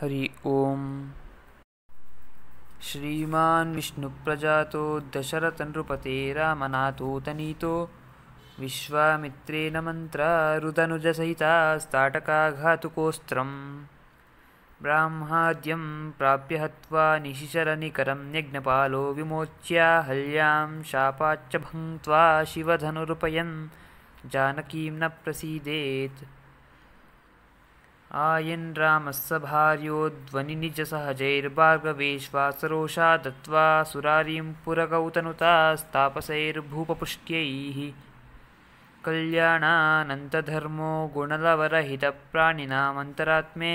हरि ओम् श्रीमान् विष्णुप्रजातो दशरथनृपते रामनाथोतनीतो विश्वामित्रेण मन्त्रा रुदनुजसहितास्ताटकाघातुकोऽस्त्रं ब्राह्माद्यं प्राप्य हत्वा निशिशरनिकरं यज्ञपालो विमोच्या हल्यां शापाच्च भङ्क्त्वा शिवधनुरुपयं जानकीं न प्रसीदेत् आयन् रामः भार्यो सरोषा दत्त्वा सुरारीं पुरगौतनुतास्तापसैर्भूपपुष्ट्यैः कल्याणानन्तधर्मो गुणलवरहितप्राणिनामन्तरात्मे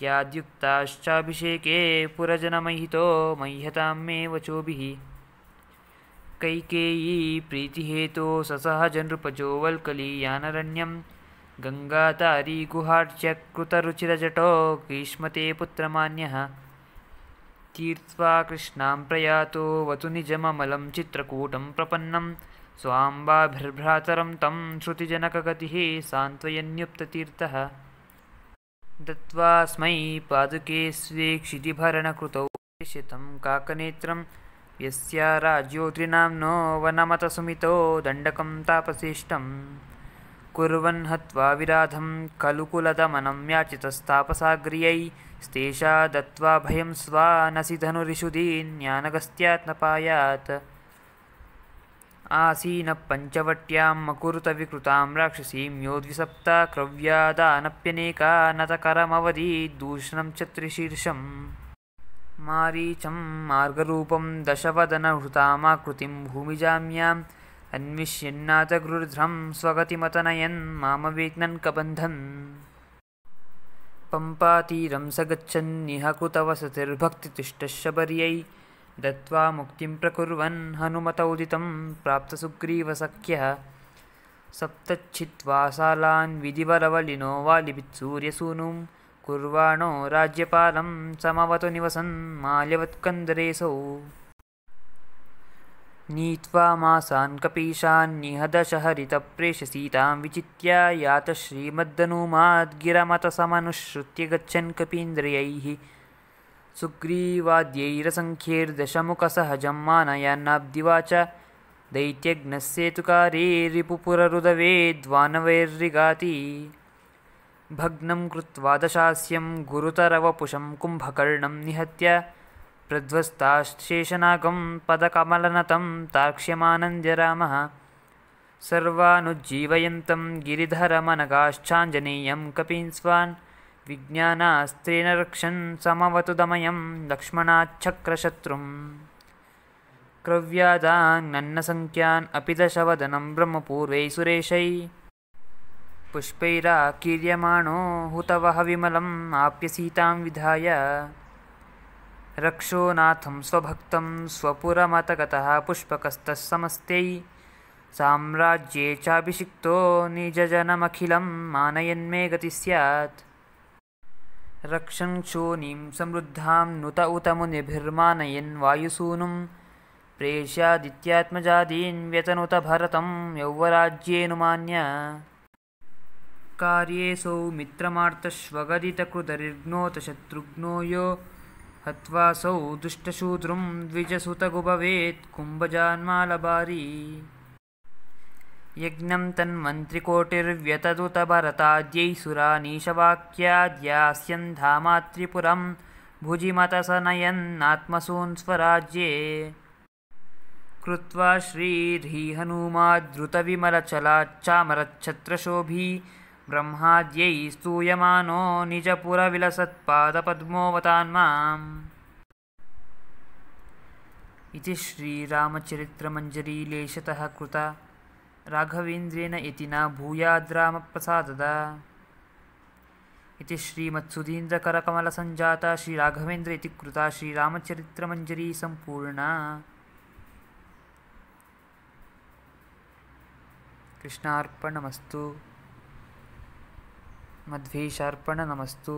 त्याद्युक्ताश्चाभिषेके पुरजनमहितो मह्यतां मे वचोभिः कैकेयी प्रीतिहेतो गङ्गातारीगुहाट्यकृतरुचिरजटो ग्रीष्मते पुत्रमान्यः तीर्त्वा कृष्णां प्रयातो वतु निजममलं चित्रकूटं प्रपन्नं स्वाम्बाभिर्भ्रातरं तं श्रुतिजनकगतिः सान्त्वन्युप्ततीर्थः दत्त्वास्मै पादुके स्वे क्षितिभरणकृतौ शितं काकनेत्रं यस्या राज्योत्रिनाम्नो वनमतसुमितो दण्डकं तापसेष्टम् हत्वा विराधं कलुकुलदमनं याचितस्तापसाग्र्यै स्तेशा दत्वाभयं स्वानसि धनुरिषुदी न पायात् आसीनपञ्चवट्यां मकुरुतविकृतां राक्षसीं योद्विसप्ता क्रव्यादानप्यनेका नतकरमवधि च त्रिशीर्षम् मारीचं मार्गरूपं दशवदनहृतामाकृतिं भूमिजाम्यां अन्विष्यन्नाथगृध्रं स्वगतिमतनयन् मामविघ्नन् कबन्धन् पम्पातीरं स गच्छन्निहकृतवसतिर्भक्तिष्ठश्शबर्यै दत्त्वा मुक्तिं प्रकुर्वन् हनुमतौदितं प्राप्तसुग्रीवसख्यः सप्तच्छित्त्वासालान्विधिवरवलिनो वालिभित्सूर्यसूनुं कुर्वाणो राज्यपालं समवतु निवसन् माल्यवत्कन्दरेसौ नीत्वा मासान् कपीशान्निहदशहरितप्रेषसीतां विचित्या श्रीमद्दनुमाद्गिरमतसमनुश्रुत्य गच्छन् कपीन्द्रियैः सुग्रीवाद्यैरसङ्ख्यैर्दशमुखसहजं मानयान्नाब्दिवाच दैत्यघ्नस्येतुकारे रिपुपुररुदवेद्वानवैरृगाति भग्नं कृत्वा दशास्यं गुरुतरवपुषं कुम्भकर्णं निहत्य प्रध्वस्ताशेषनागं पदकमलनतं तार्क्ष्यमानन्द्यरामः सर्वानुज्जीवयन्तं गिरिधरमनगाश्चाञ्जनीयं कपींस्वान् विज्ञानास्त्रेण रक्षन् दमयं लक्ष्मणाच्छक्रशत्रुं क्रव्यादानन्नसंख्यान् अपि दशवदनं ब्रह्मपूर्वै सुरेशै पुष्पैराकीर्यमाणो हुतवहविमलम् आप्यसीतां विधाय रक्षोनाथं स्वभक्तं स्वपुरमतगतः पुष्पकस्तः समस्त्यै साम्राज्ये चाभिषिक्तो निजजनमखिलं मानयन्मे गति स्यात् रक्षं शूनीं समृद्धां नुत व्यतनुत भरतं यौवराज्येऽनुमान्य कार्येऽसौ शत्रुघ्नो यो दुष्टशूद्रुं द्विजसुतगुभवेत् कुम्भजान्मालबारी यज्ञं तन्मन्त्रिकोटिर्व्यतदुतभरताद्यैसुरानीशवाक्या द्यास्यन्धामात्रिपुरं भुजिमतसनयन्नात्मसून् स्वराज्ये कृत्वा श्रीरीहनूमादृतविमलचलाच्चामरच्छत्रशोभी ಬ್ರಹ್ಮಾದ್ಯೈ ಸ್ತೂಯಮಾನೋ मां इति श्रीरामचरित्रमञ्जरीलेशतः कृता राघवेन्द्रेण यतिना भूयाद्रामप्रसादद इति श्रीमत्सुधीन्द्रकरकमलसञ्जाता श्रीराघवेन्द्र इति कृता श्रीरामचरित्रमञ्जरी सम्पूर्णा कृष्णार्पणमस्तु ನಮಸ್ತು.